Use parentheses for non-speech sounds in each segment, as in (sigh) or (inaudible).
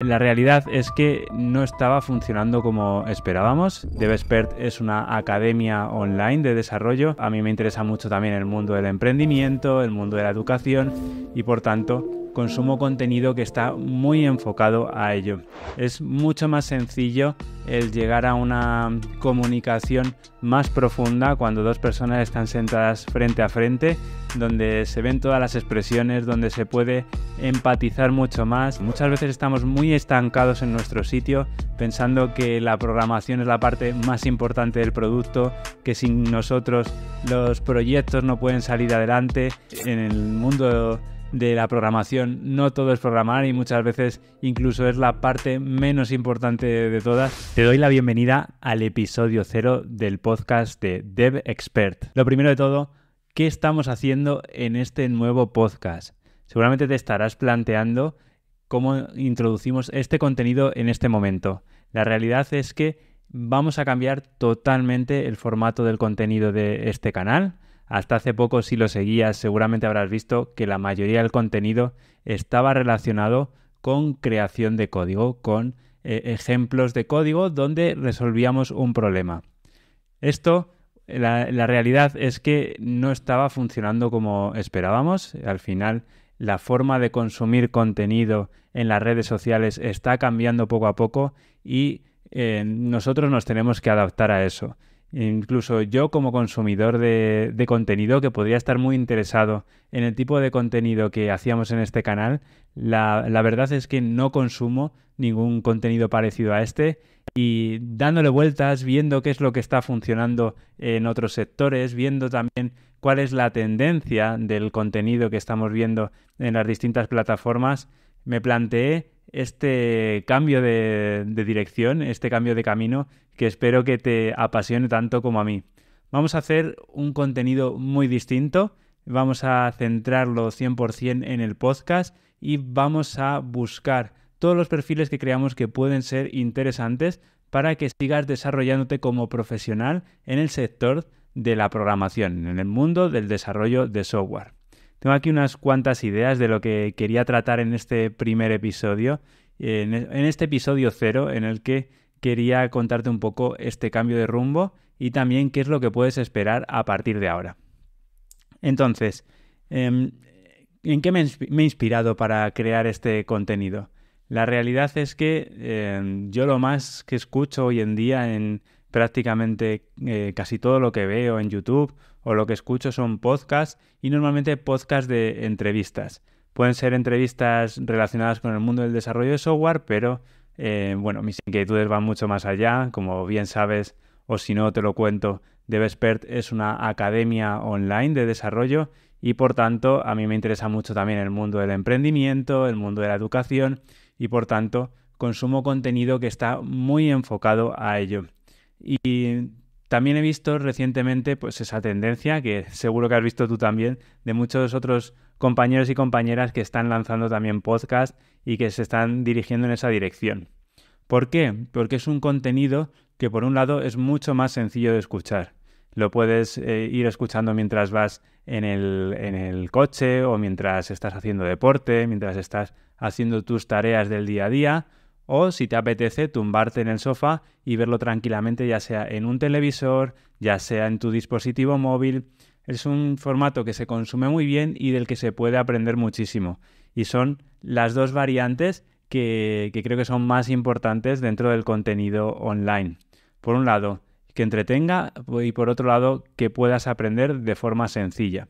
La realidad es que no estaba funcionando como esperábamos. DevExpert es una academia online de desarrollo. A mí me interesa mucho también el mundo del emprendimiento, el mundo de la educación y por tanto consumo contenido que está muy enfocado a ello. Es mucho más sencillo el llegar a una comunicación más profunda cuando dos personas están sentadas frente a frente, donde se ven todas las expresiones, donde se puede empatizar mucho más. Muchas veces estamos muy estancados en nuestro sitio, pensando que la programación es la parte más importante del producto, que sin nosotros los proyectos no pueden salir adelante en el mundo de la programación. No todo es programar y muchas veces incluso es la parte menos importante de todas. Te doy la bienvenida al episodio cero del podcast de Dev Expert. Lo primero de todo, ¿qué estamos haciendo en este nuevo podcast? Seguramente te estarás planteando cómo introducimos este contenido en este momento. La realidad es que vamos a cambiar totalmente el formato del contenido de este canal hasta hace poco, si lo seguías, seguramente habrás visto que la mayoría del contenido estaba relacionado con creación de código, con eh, ejemplos de código donde resolvíamos un problema. Esto, la, realidad es que no estaba funcionando como esperábamos. Al final, la forma de consumir contenido en las redes sociales está cambiando poco a poco y eh, nosotros nos tenemos que adaptar a eso incluso yo como consumidor de, contenido que podría estar muy interesado en el tipo de contenido que hacíamos en este canal, la, la, verdad es que no consumo ningún contenido parecido a este y dándole vueltas, viendo qué es lo que está funcionando en otros sectores, viendo también cuál es la tendencia del contenido que estamos viendo en las distintas plataformas, me planteé este cambio de, dirección, este cambio de camino que espero que te apasione tanto como a mí. Vamos a hacer un contenido muy distinto, vamos a centrarlo 100% en el podcast y vamos a buscar todos los perfiles que creamos que pueden ser interesantes para que sigas desarrollándote como profesional en el sector de la programación, en el mundo del desarrollo de software. Tengo aquí unas cuantas ideas de lo que quería tratar en este primer episodio, e, en, este episodio cero, en el que quería contarte un poco este cambio de rumbo y también qué es lo que puedes esperar a partir de ahora. Entonces, em, ¿en qué me, he inspirado para crear este contenido? La realidad es que em, yo lo más que escucho hoy en día en prácticamente eh, casi todo lo que veo en YouTube o lo que escucho son podcasts y normalmente podcasts de entrevistas. Pueden ser entrevistas relacionadas con el mundo del desarrollo de software, pero eh, bueno, mis inquietudes van mucho más allá. Como bien sabes, o si no te lo cuento, DevExpert es una academia online de desarrollo y por tanto a mí me interesa mucho también el mundo del emprendimiento, el mundo de la educación y por tanto consumo contenido que está muy enfocado a ello. Y también he visto recientemente pues esa tendencia, que seguro que has visto tú también, de muchos otros compañeros y compañeras que están lanzando también podcast y que se están dirigiendo en esa dirección. ¿Por qué? Porque es un contenido que por un lado es mucho más sencillo de escuchar. Lo puedes eh, ir escuchando mientras vas en el coche o mientras estás haciendo deporte, mientras estás haciendo tus tareas del día a día o si te apetece tumbarte en el sofá y verlo tranquilamente ya sea en un televisor, ya sea en tu dispositivo móvil. Es un formato que se consume muy bien y del que se puede aprender muchísimo. Y son las dos variantes que, creo que son más importantes dentro del contenido online. Por un lado, que entretenga y por otro lado, que puedas aprender de forma sencilla.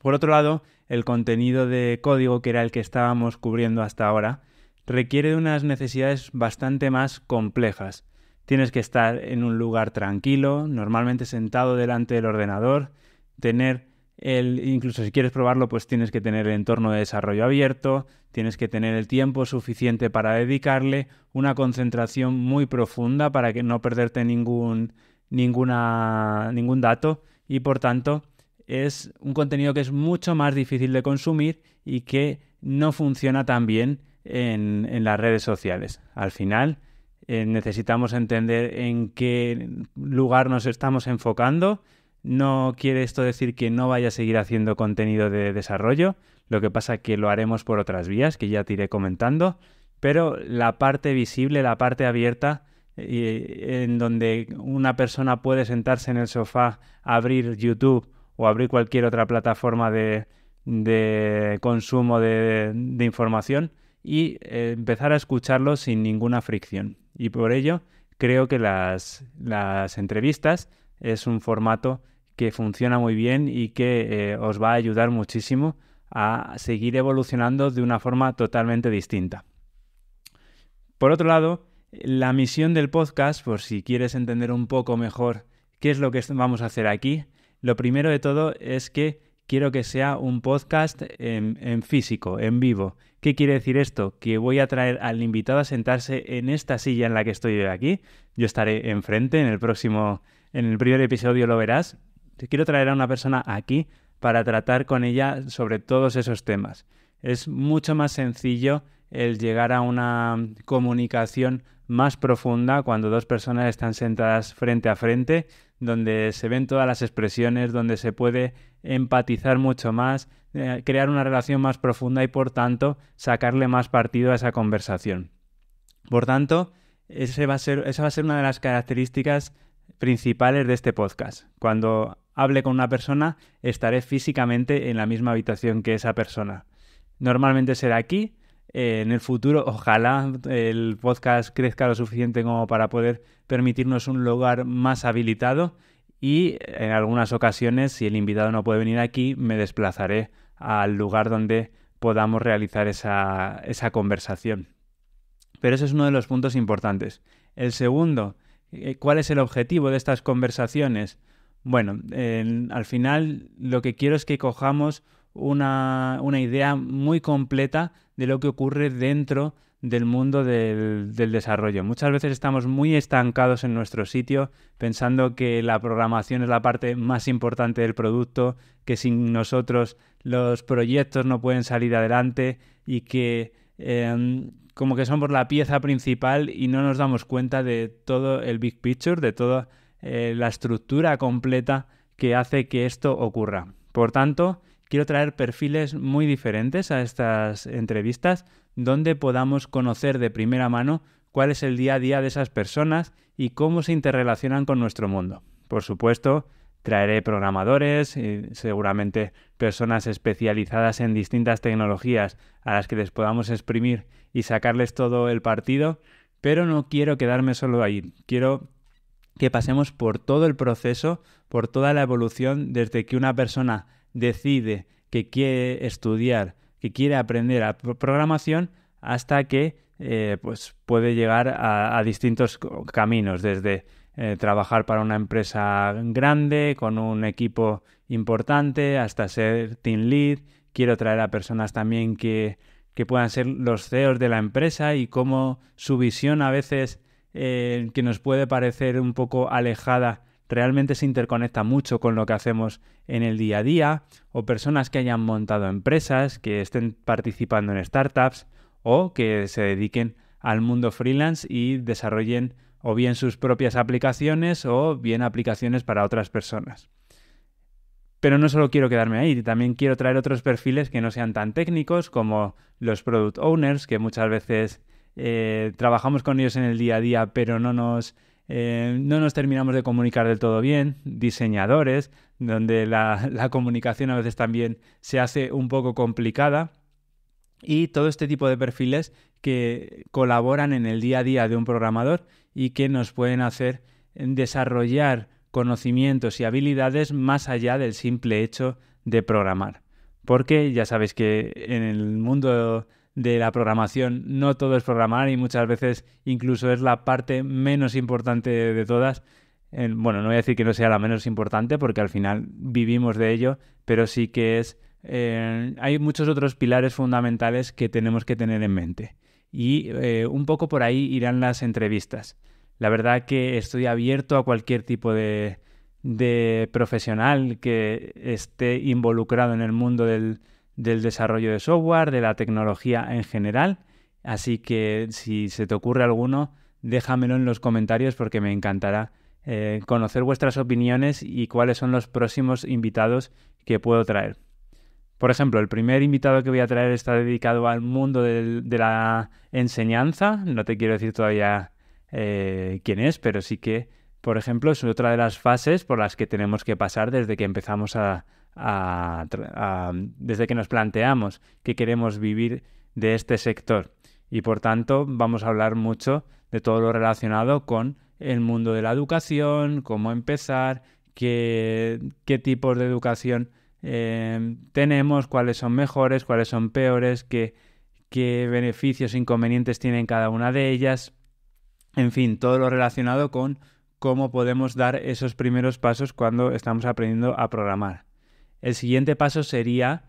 Por otro lado, el contenido de código que era el que estábamos cubriendo hasta ahora, requiere de unas necesidades bastante más complejas. Tienes que estar en un lugar tranquilo, normalmente sentado delante del ordenador, tener el, incluso si quieres probarlo, pues tienes que tener el entorno de desarrollo abierto, tienes que tener el tiempo suficiente para dedicarle, una concentración muy profunda para que no perderte ningún, ningún dato y por tanto es un contenido que es mucho más difícil de consumir y que no funciona tan bien en, las redes sociales. Al final eh, necesitamos entender en qué lugar nos estamos enfocando. No quiere esto decir que no vaya a seguir haciendo contenido de desarrollo, lo que pasa es que lo haremos por otras vías que ya te iré comentando, pero la parte visible, la parte abierta, eh, en donde una persona puede sentarse en el sofá, abrir YouTube o abrir cualquier otra plataforma de, consumo de información, y eh, empezar a escucharlo sin ninguna fricción. Y por ello creo que las, entrevistas es un formato que funciona muy bien y que eh, os va a ayudar muchísimo a seguir evolucionando de una forma totalmente distinta. Por otro lado, la misión del podcast, por si quieres entender un poco mejor qué es lo que vamos a hacer aquí, lo primero de todo es que quiero que sea un podcast en, físico, en vivo. ¿Qué quiere decir esto? Que voy a traer al invitado a sentarse en esta silla en la que estoy yo aquí. Yo estaré enfrente en el próximo, en el primer episodio lo verás. Quiero traer a una persona aquí para tratar con ella sobre todos esos temas. Es mucho más sencillo el llegar a una comunicación más profunda cuando dos personas están sentadas frente a frente, donde se ven todas las expresiones, donde se puede empatizar mucho más, eh, crear una relación más profunda y por tanto sacarle más partido a esa conversación. Por tanto, ese va ser, esa va a ser una de las características principales de este podcast. Cuando hable con una persona, estaré físicamente en la misma habitación que esa persona. Normalmente será aquí, eh, en el futuro, ojalá el podcast crezca lo suficiente como para poder permitirnos un lugar más habilitado y en algunas ocasiones, si el invitado no puede venir aquí, me desplazaré al lugar donde podamos realizar esa, conversación. Pero ese es uno de los puntos importantes. El segundo, eh, ¿cuál es el objetivo de estas conversaciones? Bueno, al final lo que quiero es que cojamos una, una idea muy completa de lo que ocurre dentro del mundo del, desarrollo. Muchas veces estamos muy estancados en nuestro sitio pensando que la programación es la parte más importante del producto, que sin nosotros los proyectos no pueden salir adelante y que em, como que somos la pieza principal y no nos damos cuenta de todo el big picture, de toda eh, la estructura completa que hace que esto ocurra. Por tanto, quiero traer perfiles muy diferentes a estas entrevistas donde podamos conocer de primera mano cuál es el día a día de esas personas y cómo se interrelacionan con nuestro mundo. Por supuesto, traeré programadores, y seguramente personas especializadas en distintas tecnologías a las que les podamos exprimir y sacarles todo el partido, pero no quiero quedarme solo ahí. Quiero que pasemos por todo el proceso, por toda la evolución desde que una persona decide que quiere estudiar, que quiere aprender a programación, hasta que eh, pues puede llegar a, distintos caminos, desde eh, trabajar para una empresa grande, con un equipo importante, hasta ser team lead. Quiero traer a personas también que, puedan ser los CEOs de la empresa y cómo su visión a veces eh, que nos puede parecer un poco alejada realmente se interconecta mucho con lo que hacemos en el día a día, o personas que hayan montado empresas, que estén participando en startups, o que se dediquen al mundo freelance y desarrollen o bien sus propias aplicaciones o bien aplicaciones para otras personas. Pero no solo quiero quedarme ahí, también quiero traer otros perfiles que no sean tan técnicos como los product owners, que muchas veces eh, trabajamos con ellos en el día a día, pero no nos eh, no nos terminamos de comunicar del todo bien, diseñadores, donde la, (laughs) la comunicación a veces también se hace un poco complicada y todo este tipo de perfiles que colaboran en el día a día de un programador y que nos pueden hacer desarrollar conocimientos y habilidades más allá del simple hecho de programar. Porque ya sabéis que en el mundo de la programación. No todo es programar y muchas veces incluso es la parte menos importante de todas. Bueno, no voy a decir que no sea la menos importante porque al final vivimos de ello, pero sí que es... Eh, hay muchos otros pilares fundamentales que tenemos que tener en mente. Y eh, un poco por ahí irán las entrevistas. La verdad que estoy abierto a cualquier tipo de profesional que esté involucrado en el mundo del, del desarrollo de software, de la tecnología en general. Así que si se te ocurre alguno, déjamelo en los comentarios porque me encantará eh, conocer vuestras opiniones y cuáles son los próximos invitados que puedo traer. Por ejemplo, el primer invitado que voy a traer está dedicado al mundo de la enseñanza. No te quiero decir todavía eh, quién es, pero sí que, por ejemplo, es otra de las fases por las que tenemos que pasar desde que empezamos a, desde que nos planteamos que queremos vivir de este sector. Y por tanto vamos a hablar mucho de todo lo relacionado con el mundo de la educación, cómo empezar, qué, tipos de educación eh, tenemos, cuáles son mejores, cuáles son peores, qué, qué beneficios e inconvenientes tienen cada una de ellas. En fin, todo lo relacionado con cómo podemos dar esos primeros pasos cuando estamos aprendiendo a programar el siguiente paso sería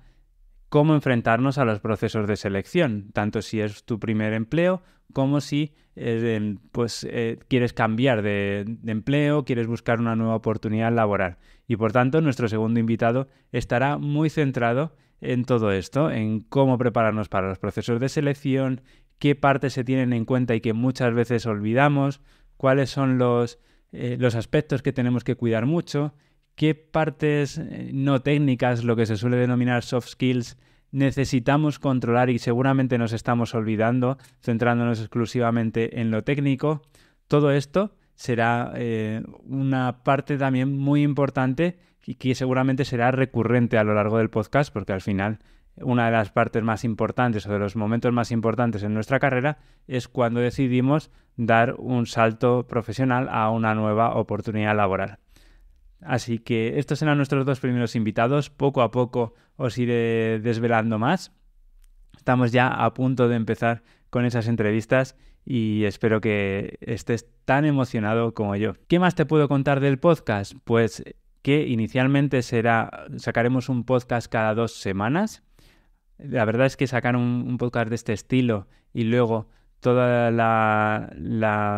cómo enfrentarnos a los procesos de selección, tanto si es tu primer empleo como si eh, pues, eh, quieres cambiar de, empleo, quieres buscar una nueva oportunidad laboral. Y por tanto, nuestro segundo invitado estará muy centrado en todo esto, en cómo prepararnos para los procesos de selección, qué partes se tienen en cuenta y que muchas veces olvidamos, cuáles son los, eh, los aspectos que tenemos que cuidar mucho ¿Qué partes eh, no técnicas, lo que se suele denominar soft skills, necesitamos controlar y seguramente nos estamos olvidando, centrándonos exclusivamente en lo técnico? Todo esto será eh, una parte también muy importante y que seguramente será recurrente a lo largo del podcast, porque al final una de las partes más importantes o de los momentos más importantes en nuestra carrera es cuando decidimos dar un salto profesional a una nueva oportunidad laboral. Así que estos serán nuestros dos primeros invitados. Poco a poco os iré desvelando más. Estamos ya a punto de empezar con esas entrevistas y espero que estés tan emocionado como yo. ¿Qué más te puedo contar del podcast? Pues que inicialmente será, sacaremos un podcast cada dos semanas. La verdad es que sacar un, un podcast de este estilo y luego toda la,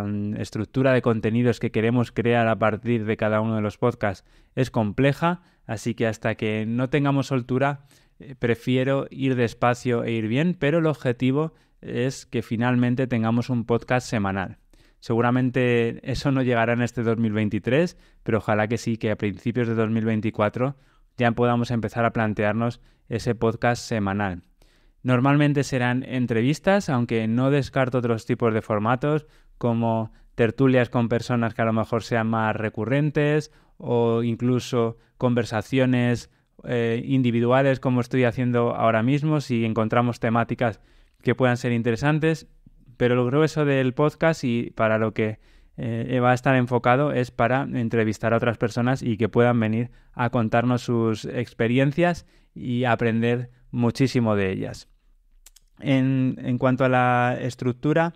mm, estructura de contenidos que queremos crear a partir de cada uno de los podcasts es compleja, así que hasta que no tengamos soltura, eh, prefiero ir despacio e ir bien, pero el objetivo es que finalmente tengamos un podcast semanal. Seguramente eso no llegará en este 2023, pero ojalá que sí, que a principios de 2024 ya podamos empezar a plantearnos ese podcast semanal. Normalmente serán entrevistas, aunque no descarto otros tipos de formatos como tertulias con personas que a lo mejor sean más recurrentes o incluso conversaciones eh, individuales como estoy haciendo ahora mismo si encontramos temáticas que puedan ser interesantes. Pero lo grueso del podcast y para lo que eh, va a estar enfocado es para entrevistar a otras personas y que puedan venir a contarnos sus experiencias y aprender muchísimo de ellas. En, cuanto a la estructura,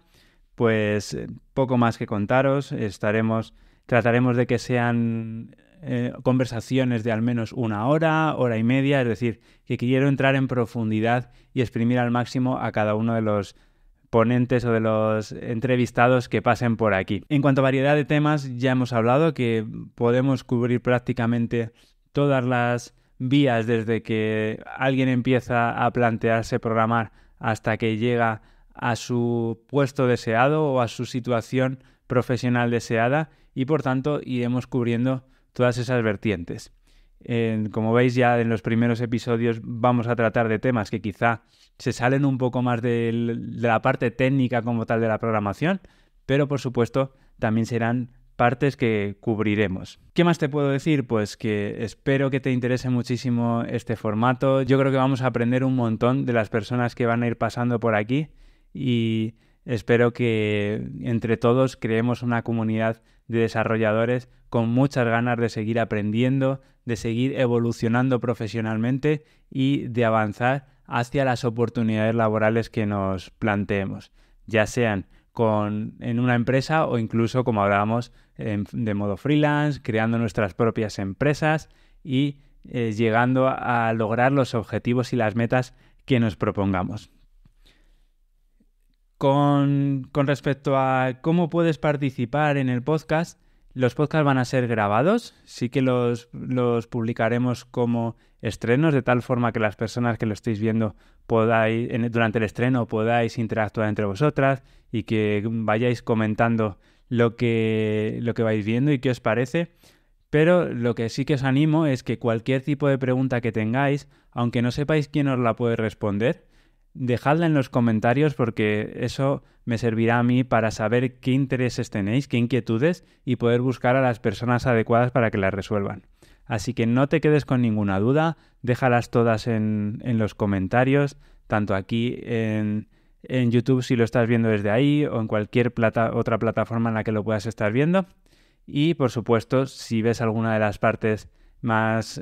pues eh, poco más que contaros. Estaremos, trataremos de que sean eh, conversaciones de al menos una hora, hora y media, es decir, que quiero entrar en profundidad y exprimir al máximo a cada uno de los ponentes o de los entrevistados que pasen por aquí. En cuanto a variedad de temas, ya hemos hablado que podemos cubrir prácticamente todas las vías desde que alguien empieza a plantearse programar hasta que llega a su puesto deseado o a su situación profesional deseada y por tanto iremos cubriendo todas esas vertientes. como veis ya en los primeros episodios vamos a tratar de temas que quizá se salen un poco más de, de la parte técnica como tal de la programación, pero por supuesto también serán partes que cubriremos. ¿Qué más te puedo decir? Pues que espero que te interese muchísimo este formato. Yo creo que vamos a aprender un montón de las personas que van a ir pasando por aquí y espero que entre todos creemos una comunidad de desarrolladores con muchas ganas de seguir aprendiendo, de seguir evolucionando profesionalmente y de avanzar hacia las oportunidades laborales que nos planteemos, ya sean con, en una empresa o incluso, como hablábamos, de modo freelance, creando nuestras propias empresas y eh, llegando a, lograr los objetivos y las metas que nos propongamos. con, respecto a cómo puedes participar en el podcast, los podcasts van a ser grabados, sí que los, los publicaremos como estrenos, de tal forma que las personas que lo estéis viendo podáis, durante el estreno podáis interactuar entre vosotras y que vayáis comentando lo que, lo que vais viendo y qué os parece. Pero lo que sí que os animo es que cualquier tipo de pregunta que tengáis, aunque no sepáis quién os la puede responder, dejadla en los comentarios porque eso me servirá a mí para saber qué intereses tenéis, qué inquietudes y poder buscar a las personas adecuadas para que las resuelvan. Así que no te quedes con ninguna duda, déjalas todas en, los comentarios, tanto aquí en, YouTube si lo estás viendo desde ahí o en cualquier otra plataforma en la que lo puedas estar viendo. Y por supuesto, si ves alguna de las partes más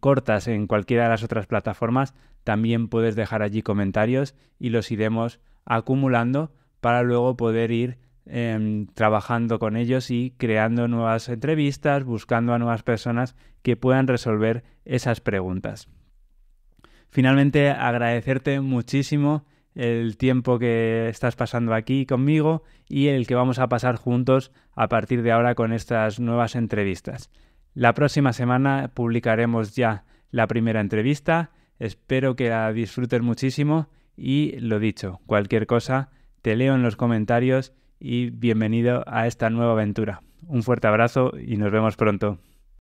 cortas en cualquiera de las otras plataformas, también puedes dejar allí comentarios y los iremos acumulando para luego poder ir em, trabajando con ellos y creando nuevas entrevistas, buscando a nuevas personas que puedan resolver esas preguntas. Finalmente, agradecerte muchísimo el tiempo que estás pasando aquí conmigo y el que vamos a pasar juntos a partir de ahora con estas nuevas entrevistas. La próxima semana publicaremos ya la primera entrevista. Espero que la disfrutes muchísimo y lo dicho, cualquier cosa, te leo en los comentarios y bienvenido a esta nueva aventura. Un fuerte abrazo y nos vemos pronto.